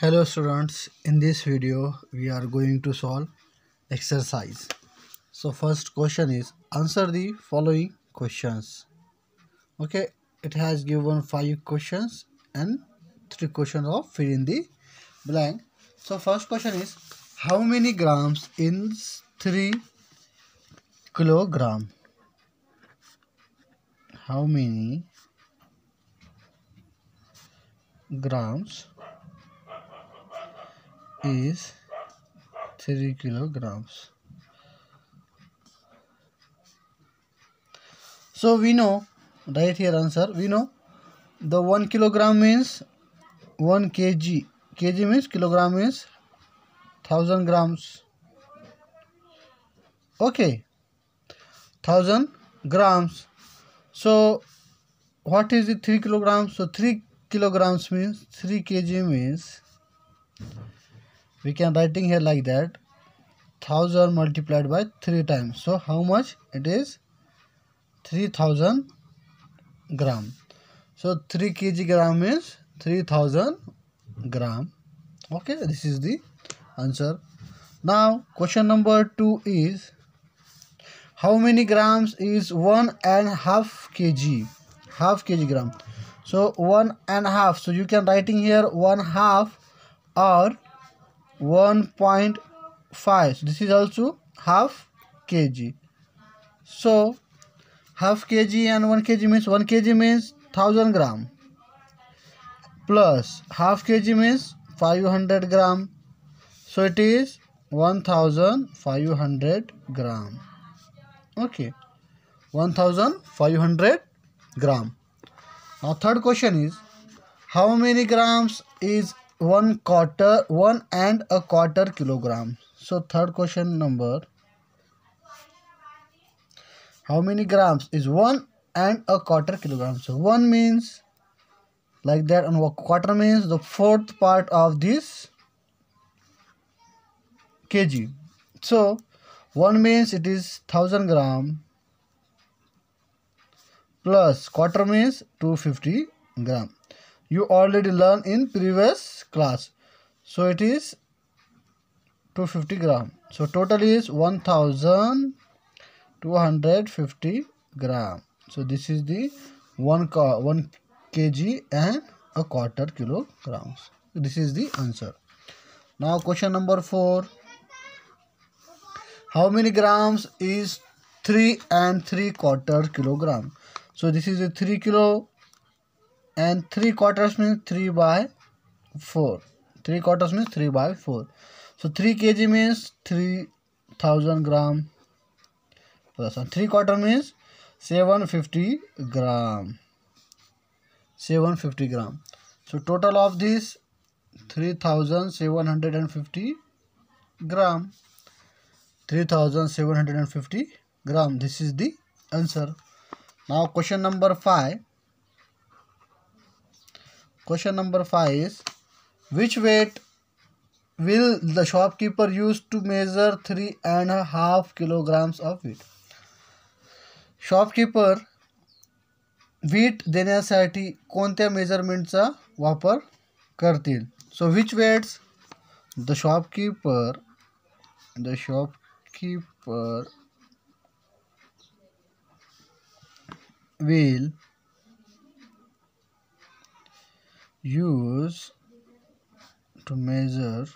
hello students in this video we are going to solve exercise so first question is answer the following questions okay it has given five questions and three questions of fill in the blank so first question is how many grams in 3 kilogram how many grams is 3 kilograms. So we know right here answer we know the 1 kilogram means 1 kg kg means kilogram means 1000 grams okay 1000 grams so what is the 3 kilograms so 3 kilograms means 3 kg means we can writing here like that 1000 multiplied by 3 times so how much it is 3000 gram so 3 kg gram is 3000 gram okay this is the answer now question number 2 is how many grams is one and half kg half kg gram so one and half so you can writing here one half or 1.5 so this is also half kg so half kg and 1 kg means 1 kg means 1000 gram plus half kg means 500 gram so it is 1500 gram okay 1500 gram now third question is how many grams is one quarter one and a quarter kilogram so third question number how many grams is one and a quarter kilogram so one means like that and quarter means the fourth part of this kg so one means it is thousand gram plus quarter means 250 gram you already learned in previous class. So it is 250 gram. So total is 1250 gram. So this is the 1, 1 kg and a quarter kilograms. This is the answer. Now question number 4. How many grams is 3 and 3 quarter kilogram? So this is a 3 kilo and three quarters mean three by four three quarters mean three by four so three K G means three thousand gram three quarter means seven fifty gram seven fifty gram so total of this three thousand seven hundred and fifty gram three thousand seven hundred and fifty gram this is the answer now question number five Question number 5 is which weight will the shopkeeper use to measure three and a half kilograms of wheat? Shopkeeper wheat देण्यासाठी कोणत्या मेजरमेंटचा वापर करतील so which weights the shopkeeper the shopkeeper will use to measure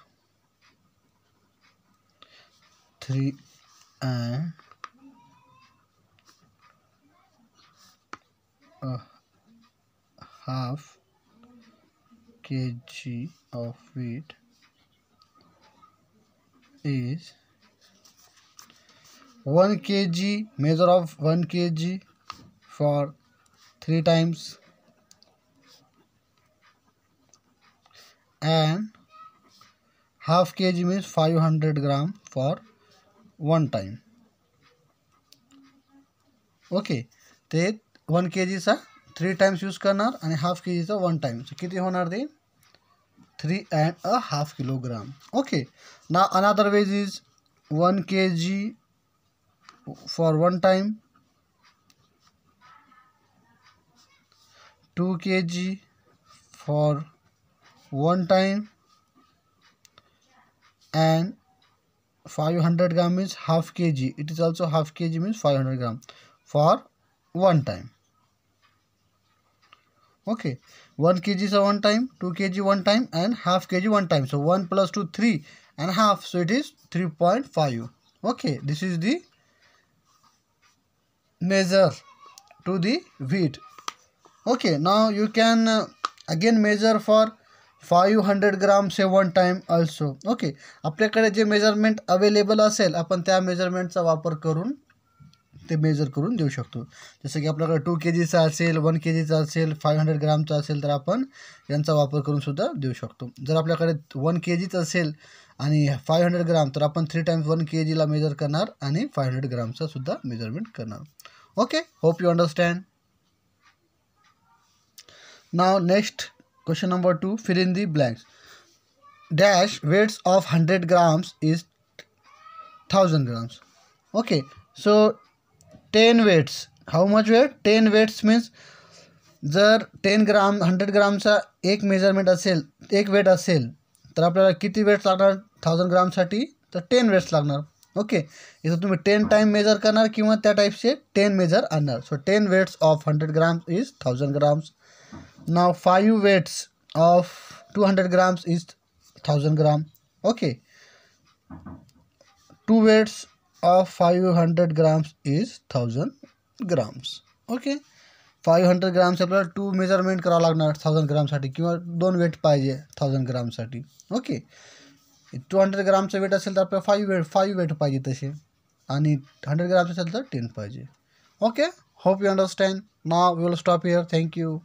three and a half kg of wheat is 1 kg measure of 1 kg for 3 times and half K G means five hundred gram for one time okay ते one K G सा three times use करना half K जीचा one time कि होना दे three and a half kilogram okay ना another ways is one K G for one time two K G for one time and 500 gram means half kg it is also half kg means 500 gram for one time okay 1 kg is one time 2 kg one time and half kg one time so 1 plus 2 3 and half so it is 3.5 okay this is the measure to the wheat okay now you can uh, again measure for five hundred gram से one time also okay आपल्याकडे जे measurement available असेल आपण त्या मेजरमेंटचा वापर करून ते major करूँ दे शकतो जसं की आपल्याकडे टू के जी असेल वन के जी असेल फाइव हंड्रेड ग्राम असेल तो अपन यपर वापर दे देऊ जर आपल्याकडे वन के जी असेल फाइव हंड्रेड ग्राम तो अपन थ्री टाइम्स वन के जीला मेजर करना फाइव फाईव्ह हंड्रेड ग्रामचा सुद्धा मेजरमेंट करना okay hope you understand now next question number two fill in the blanks. Dash weights of hundred grams is thousand grams okay so ten weights how much weight ten weights means जर ten gram hundred ग्रामचा एक measurement असेल एक wait असेल तर आपल्याला किती weights लागणार थाउजंड ग्रामसाठी तर टेन वेट्स लागणार ओके इथं तुम्ही टेन टाईम मेजर करणार किंवा त्या टाईपचे टेन मेजर आणणार so ten weights of hundred grams is thousand grams now 5 weights of 200 grams is 1000 gram okay 2 weights of 500 grams is 1000 grams okay 500 ग्रामसाठी आपल्याला टू मेजरमेंट करावं लागणार थाउजंड ग्रामसाठी किंवा दोन वेट पाहिजे थाउजंड ग्रामसाठी ओके टू हंड्रेड ग्रामचं वेट असेल तर आपल्याला फाईव्ह वेट फाईव्ह वेट पाहिजे तसे आणि हंड्रेड ग्रामचं असेल तर टेन पाहिजे ओके होप यू अंडरस्टँड ना we will stop here thank you